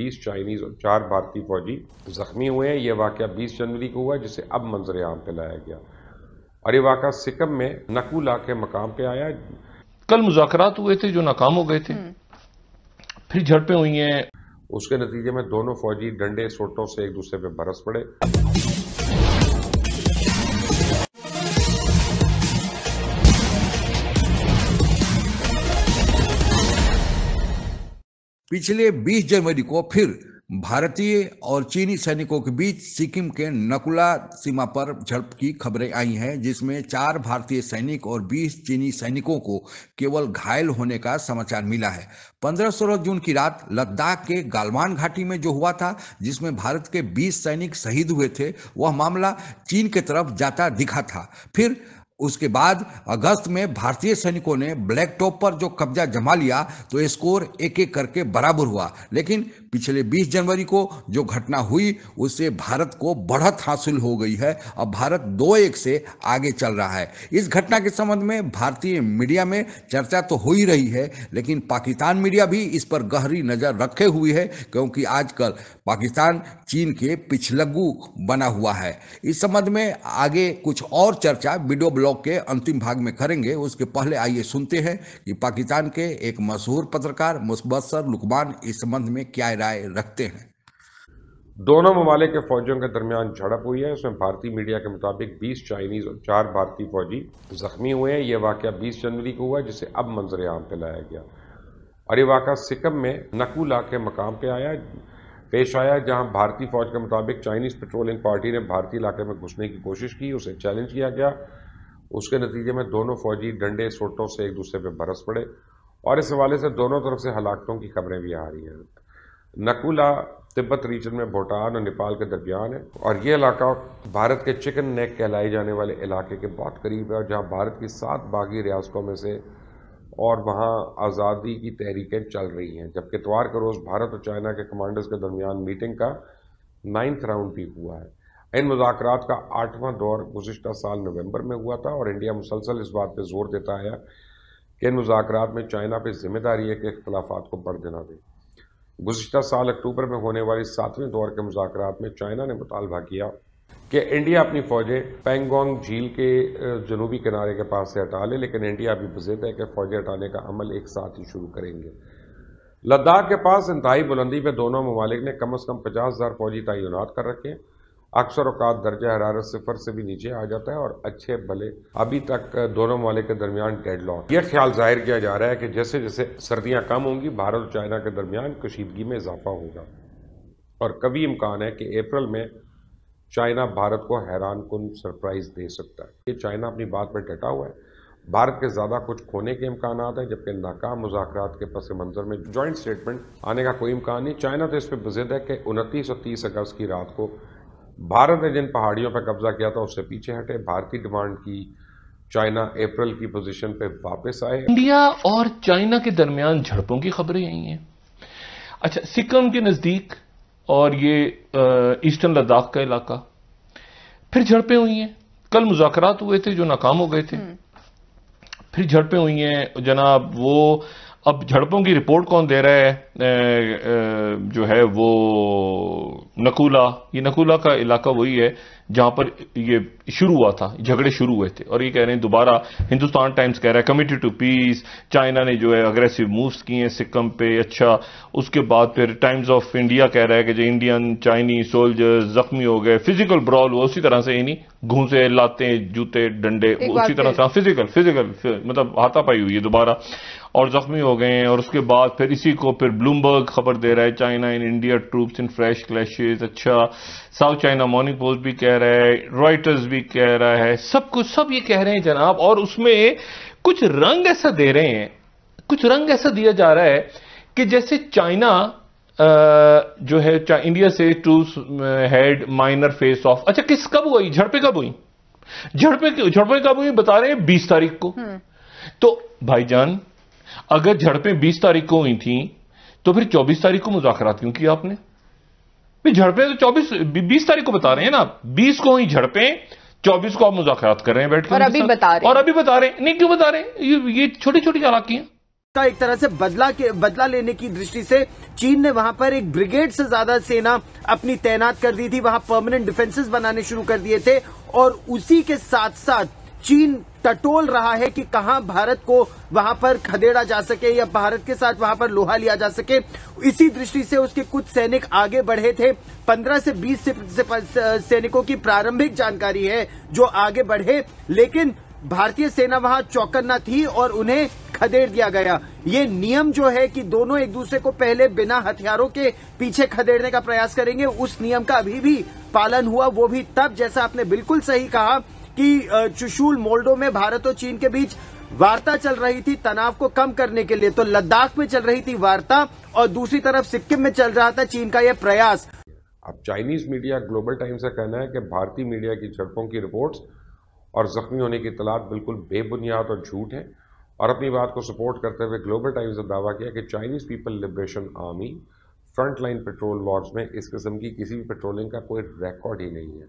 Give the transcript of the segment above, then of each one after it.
20 Chinese और चार भारतीय फौजी जख्मी हुए हैं यह वाक़ 20 जनवरी को हुआ जिसे अब मंजर आम पे लाया गया और ये वाक़ सिकम में नकूला के मकाम पे आया कल मुजाकर हुए थे जो नाकाम हो गए थे हम्म। फिर झड़पें हुई हैं उसके नतीजे में दोनों फौजी डंडे सोटों से एक दूसरे पर बरस पड़े पिछले 20 जनवरी को फिर भारतीय और चीनी सैनिकों के बीच सिक्किम के नकुला सीमा पर झड़प की खबरें आई हैं जिसमें चार भारतीय सैनिक और 20 चीनी सैनिकों को केवल घायल होने का समाचार मिला है पंद्रह सोलह जून की रात लद्दाख के गालवान घाटी में जो हुआ था जिसमें भारत के 20 सैनिक शहीद हुए थे वह मामला चीन की तरफ जाता दिखा था फिर उसके बाद अगस्त में भारतीय सैनिकों ने ब्लैक टॉप पर जो कब्जा जमा लिया तो स्कोर एक एक करके बराबर हुआ लेकिन पिछले 20 जनवरी को जो घटना हुई उससे भारत को बढ़त हासिल हो गई है अब भारत दो एक से आगे चल रहा है इस घटना के संबंध में भारतीय मीडिया में चर्चा तो हो ही रही है लेकिन पाकिस्तान मीडिया भी इस पर गहरी नज़र रखे हुई है क्योंकि आजकल पाकिस्तान चीन के पिछलग्गू बना हुआ है इस संबंध में आगे कुछ और चर्चा वीडियो ब्लॉग ब्लॉक के अंतिम भाग में करेंगे उसके पहले आइए सुनते हैं कि पाकिस्तान के एक मशहूर पत्रकार मुसबसर लुकमान इस संबंध में क्या राय रखते हैं दोनों ममालिक के फौजियों के दरमियान झड़प हुई है उसमें भारतीय मीडिया के मुताबिक 20 चाइनीज और चार भारतीय फौजी जख्मी हुए हैं यह वाक़ 20 जनवरी को हुआ जिसे अब मंजर आम पर लाया गया और ये वाक़ सिक्किम में नकूला के मकाम पे आया पेश आया जहां भारतीय फौज के मुताबिक चाइनीज पेट्रोलिंग पार्टी ने भारतीय इलाके में घुसने की कोशिश की उसे चैलेंज किया गया उसके नतीजे में दोनों फौजी डंडे सोटों से एक दूसरे पर बरस पड़े और इस हवाले से दोनों तरफ से हलाकतों की खबरें भी आ रही हैं नकुला तिब्बत रीजन में भूटान और नेपाल के दरमियान है और ये इलाका भारत के चिकन नेक कहलाए जाने वाले इलाके के बहुत करीब है और जहाँ भारत की सात बागी रियासतों में से और वहाँ आज़ादी की तहरीकें चल रही हैं जबकि इतवार के रोज़ भारत और चाइना के कमांडर्स के दरमियान मीटिंग का नाइन्थ राउंड भी हुआ है इन मुजाकर का आठवां दौर गुजशत साल नवंबर में हुआ था और इंडिया मुसलसल इस बात पर जोर देता आया कि इन मुजाकर में चाइना पर जिम्मेदारी है कि इख्तलाफा को बढ़ देना दें गुजशत साल अक्टूबर में होने वाले सातवें दौर के मुजाकर में चाइना ने मुतालबा किया कि इंडिया अपनी फ़ौजें पेंगोंग झील के जनूबी किनारे के पास से हटा ले लेकिन इंडिया अभी बजेद है कि फ़ौजें हटाने का अमल एक साथ ही शुरू करेंगे लद्दाख के पास इंतहाई बुलंदी पर दोनों ममालिक ने कम अज़ कम पचास हज़ार फ़ौजी तैनात कर रखे हैं अक्सर अवकात दर्जा हरारत सिफर से भी नीचे आ जाता है और अच्छे भले अभी तक दोनों माले के दरमियान लॉक यह ख्याल जाहिर किया जा रहा है कि जैसे जैसे सर्दियां कम होंगी भारत और चाइना के दरमियान कशीदगी में इजाफा होगा और कभी इम्कान है कि अप्रैल में चाइना भारत को हैरान कन सरप्राइज़ दे सकता है कि चाइना अपनी बात पर डटा हुआ है भारत के ज़्यादा कुछ खोने के इम्कान हैं जबकि नाकाम मुजाकर के पस मंजर में जॉइंट स्टेटमेंट आने का कोई इम्कान नहीं चाइना तो इस पर बजिद है कि उनतीस और तीस अगस्त की रात को भारत ने जिन पहाड़ियों पर कब्जा किया था उससे पीछे हटे भारतीय डिमांड की चाइना अप्रैल की पोजीशन पे वापस आए इंडिया और चाइना के दरमियान झड़पों की खबरें आई हैं अच्छा सिक्किम के नजदीक और ये ईस्टर्न लद्दाख का इलाका फिर झड़पें हुई हैं कल मुजाकरात हुए थे जो नाकाम हो गए थे हम्म। फिर झड़पें हुई हैं जनाब वो अब झड़पों की रिपोर्ट कौन दे रहा है जो है वो नकूला ये नकूला का इलाका वही है जहां पर ये शुरू हुआ था झगड़े शुरू हुए थे और ये कह रहे हैं दोबारा हिंदुस्तान टाइम्स कह रहा है कमिटी टू पीस चाइना ने जो है अग्रेसिव मूव्स किए हैं सिक्कम पे अच्छा उसके बाद फिर टाइम्स ऑफ इंडिया कह रहा है कि जो इंडियन चाइनीज सोल्जर्स जख्मी हो गए फिजिकल ब्रॉल हुआ उसी तरह से यानी घूसे लाते जूते डंडे उसी तरह से फिजिकल हाँ, फिजिकल मतलब हाथापाई हुई है दोबारा और जख्मी हो गए हैं और उसके बाद फिर इसी को फिर ब्लूमबर्ग खबर दे रहा है China in India troops in fresh clashes अच्छा साउथ चाइना मॉर्निंग पोस्ट भी कह रहा है रॉयटर्स भी कह रहा है सब कुछ सब ये कह रहे हैं जनाब और उसमें कुछ रंग ऐसा दे रहे हैं कुछ रंग ऐसा दिया जा रहा है कि जैसे चाइना जो है इंडिया से to head minor face off अच्छा किस कब हुई झड़पे कब हुई झड़पे झड़पे कब हुई बता रहे हैं बीस तारीख को हम्म। तो भाईजान अगर झड़पें बीस तारीख को हुई थी तो फिर चौबीस तारीख को मुजाकर क्यों किया आपने झड़पें तो चौबीस बीस तारीख को बता रहे हैं ना बीस को हुई झड़पें चौबीस को आप मुजाकर कर रहे हैं बैठकर और अभी बता रहे और अभी बता रहे हैं नहीं क्यों बता रहे ये, ये छोटी छोटी चालाकियां का एक तरह से बदला के बदला लेने की दृष्टि से चीन ने वहां पर एक ब्रिगेड से ज्यादा सेना अपनी तैनात कर दी थी वहां परमानेंट डिफेंसेस बनाने शुरू कर दिए थे और उसी के साथ साथ चीन टटोल रहा है कि कहां भारत को वहां पर खदेड़ा जा सके या भारत के साथ वहां पर लोहा लिया जा सके इसी दृष्टि से उसके कुछ सैनिक आगे बढ़े थे 15 से 20 से, से, से, सैनिकों की प्रारंभिक जानकारी है जो आगे बढ़े लेकिन भारतीय सेना वहां चौकन्ना थी और उन्हें खदेड़ दिया गया ये नियम जो है कि दोनों एक दूसरे को पहले बिना हथियारों के पीछे खदेड़ने का प्रयास करेंगे उस नियम का अभी भी पालन हुआ वो भी तब जैसा आपने बिल्कुल सही कहा कि चुशूल मोल्डो में भारत और चीन के बीच वार्ता चल रही थी तनाव को कम करने के लिए तो लद्दाख में चल रही थी वार्ता और दूसरी तरफ सिक्किम में चल रहा था चीन का यह प्रयास अब चाइनीज मीडिया ग्लोबल टाइम्स का कहना है कि भारतीय मीडिया की झड़पों की रिपोर्ट्स और जख्मी होने की तलाश बिल्कुल बेबुनियाद और झूठ है और अपनी बात को सपोर्ट करते हुए ग्लोबल टाइम्स ने दावा किया कि Chinese People Liberation Army front line patrol lords में इस किस्म की किसी भी पेट्रोलिंग का कोई रिकॉर्ड ही नहीं है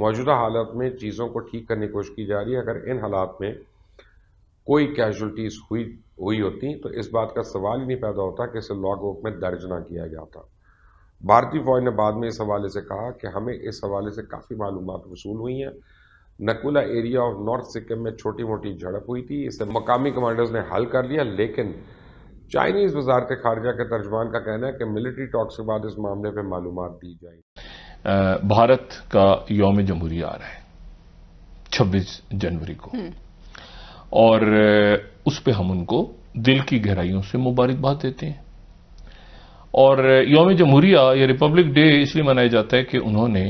मौजूदा हालत में चीज़ों को ठीक करने की कोशिश की जा रही है अगर इन हालात में कोई कैजुअलिटीज़ हुई हुई होती तो इस बात का सवाल ही नहीं पैदा होता कि इसे लॉग बुक में दर्ज ना किया जाता भारतीय फ़ौज ने बाद में इस हवाले से कहा कि हमें इस हवाले से काफ़ी मालूम वसूल हुई हैं Naku La area of North Sikkim में छोटी मोटी झड़प हुई थी इसे मकामी कमांडर्स ने हल कर लिया लेकिन चाइनीज़ वजारत खारजा के तर्जमान का कहना है कि मिलिट्री टॉक्स के बाद इस मामले पर मालूम दी जाएगी भारत का यौम जमहूरी आ रहा है 26 जनवरी को हम्म। और उस पर हम उनको दिल की गहराइयों से मुबारकबाद देते हैं और यौम जमहूरिया या रिपब्लिक डे इसलिए मनाया जाता है कि उन्होंने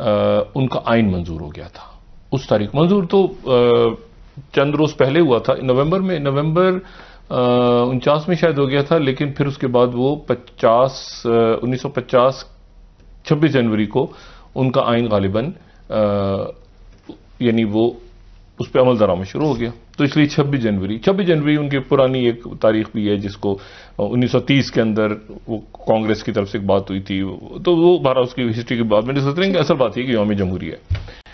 आ, उनका आइन मंजूर हो गया था उस तारीख मंजूर तो आ, चंद रोज पहले हुआ था नवंबर में नवंबर उनचास में शायद हो गया था लेकिन फिर उसके बाद वो 50 1950 छब्बीस जनवरी को उनका आइन गालिबन यानी वो उस पर अमल दरामद शुरू हो गया तो इसलिए छब्बीस जनवरी छब्बीस जनवरी उनकी पुरानी एक तारीख भी है जिसको 1930 के अंदर वो कांग्रेस की तरफ से एक बात हुई थी तो वो बारह उसकी हिस्ट्री की बात में सोच रहे असल बात यह कि योम जमहूरी है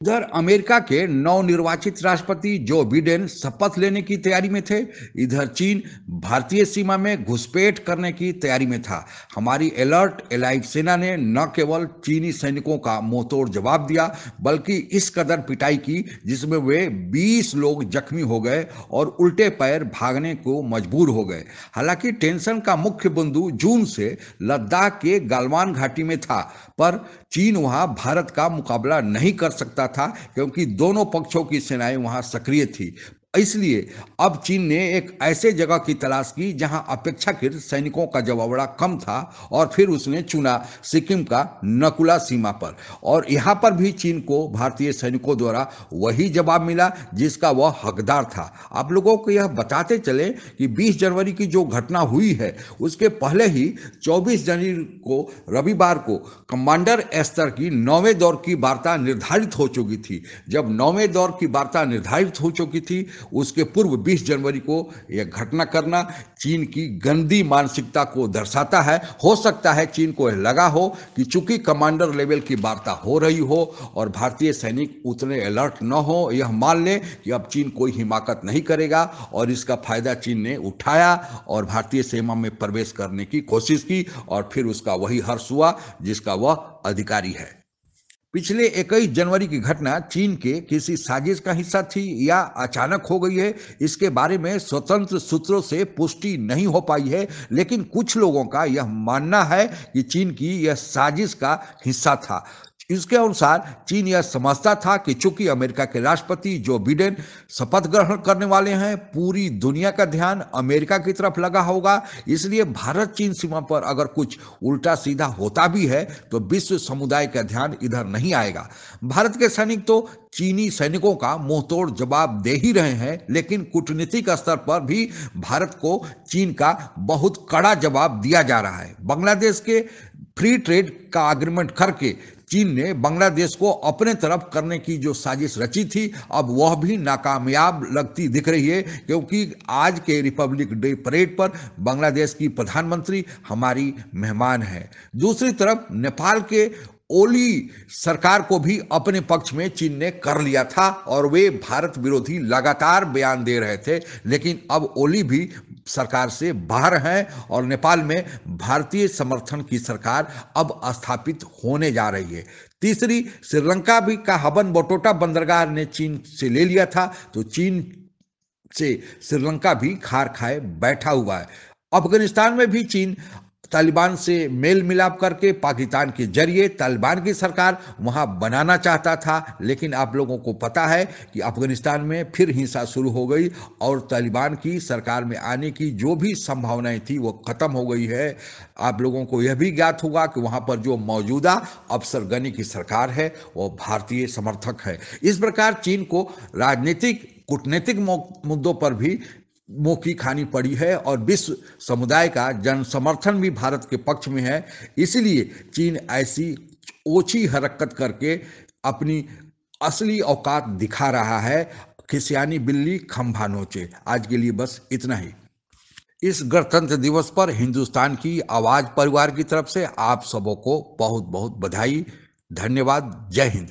उधर अमेरिका के नवनिर्वाचित राष्ट्रपति जो बिडेन शपथ लेने की तैयारी में थे इधर चीन भारतीय सीमा में घुसपैठ करने की तैयारी में था हमारी अलर्ट एलाइव सेना ने न केवल चीनी सैनिकों का मोहतोड़ जवाब दिया बल्कि इस कदर पिटाई की जिसमें वे 20 लोग जख्मी हो गए और उल्टे पैर भागने को मजबूर हो गए हालांकि टेंशन का मुख्य बिंदु जून से लद्दाख के गलवान घाटी में था पर चीन वहां भारत का मुकाबला नहीं कर सकता था क्योंकि दोनों पक्षों की सेनाएं वहां सक्रिय थी इसलिए अब चीन ने एक ऐसे जगह की तलाश की जहां अपेक्षाकृत सैनिकों का जवाबड़ा कम था और फिर उसने चुना सिक्किम का नकुला सीमा पर और यहां पर भी चीन को भारतीय सैनिकों द्वारा वही जवाब मिला जिसका वह हकदार था आप लोगों को यह बताते चले कि 20 जनवरी की जो घटना हुई है उसके पहले ही 24 जनवरी को रविवार को कमांडर स्तर की नौवें दौर की वार्ता निर्धारित हो चुकी थी जब नौवें दौर की वार्ता निर्धारित हो चुकी थी उसके पूर्व 20 जनवरी को यह घटना करना चीन की गंदी मानसिकता को दर्शाता है हो सकता है चीन को यह लगा हो कि चूंकि कमांडर लेवल की वार्ता हो रही हो और भारतीय सैनिक उतने अलर्ट न हो यह मान लें कि अब चीन कोई हिमाकत नहीं करेगा और इसका फायदा चीन ने उठाया और भारतीय सीमा में प्रवेश करने की कोशिश की और फिर उसका वही हर्ष हुआ जिसका वह अधिकारी है पिछले 21 जनवरी की घटना चीन के किसी साजिश का हिस्सा थी या अचानक हो गई है इसके बारे में स्वतंत्र सूत्रों से पुष्टि नहीं हो पाई है लेकिन कुछ लोगों का यह मानना है कि चीन की यह साजिश का हिस्सा था इसके अनुसार चीन यह समझता था कि चूंकि अमेरिका के राष्ट्रपति जो बिडेन शपथ ग्रहण करने वाले हैं पूरी दुनिया का ध्यान अमेरिका की तरफ लगा होगा इसलिए भारत चीन सीमा पर अगर कुछ उल्टा सीधा होता भी है तो विश्व समुदाय का ध्यान इधर नहीं आएगा भारत के सैनिक तो चीनी सैनिकों का मुंहतोड़ जवाब दे ही रहे हैं लेकिन कूटनीतिक स्तर पर भी भारत को चीन का बहुत कड़ा जवाब दिया जा रहा है बांग्लादेश के फ्री ट्रेड का अग्रीमेंट करके चीन ने बांग्लादेश को अपने तरफ करने की जो साजिश रची थी अब वह भी नाकामयाब लगती दिख रही है क्योंकि आज के रिपब्लिक डे परेड पर बांग्लादेश की प्रधानमंत्री हमारी मेहमान है दूसरी तरफ नेपाल के ओली सरकार को भी अपने पक्ष में चीन ने कर लिया था और वे भारत विरोधी लगातार बयान दे रहे थे लेकिन अब ओली भी सरकार से बाहर हैं और नेपाल में भारतीय समर्थन की सरकार अब स्थापित होने जा रही है तीसरी श्रीलंका भी का हबन बोटोटा बंदरगाह ने चीन से ले लिया था तो चीन से श्रीलंका भी खार खाए बैठा हुआ है अफगानिस्तान में भी चीन तालिबान से मेल मिलाप करके पाकिस्तान के जरिए तालिबान की सरकार वहां बनाना चाहता था लेकिन आप लोगों को पता है कि अफगानिस्तान में फिर हिंसा शुरू हो गई और तालिबान की सरकार में आने की जो भी संभावनाएं थी वो ख़त्म हो गई है आप लोगों को यह भी ज्ञात होगा कि वहां पर जो मौजूदा अफसर गनी की सरकार है वो भारतीय समर्थक है इस प्रकार चीन को राजनीतिक कूटनीतिक मुद्दों पर भी मुंह खानी पड़ी है और विश्व समुदाय का जन समर्थन भी भारत के पक्ष में है इसलिए चीन ऐसी ओछी हरकत करके अपनी असली औकात दिखा रहा है खिसियानी बिल्ली खम्भा नोचे आज के लिए बस इतना ही इस गणतंत्र दिवस पर हिंदुस्तान की आवाज़ परिवार की तरफ से आप सबों को बहुत बहुत बधाई धन्यवाद जय हिंद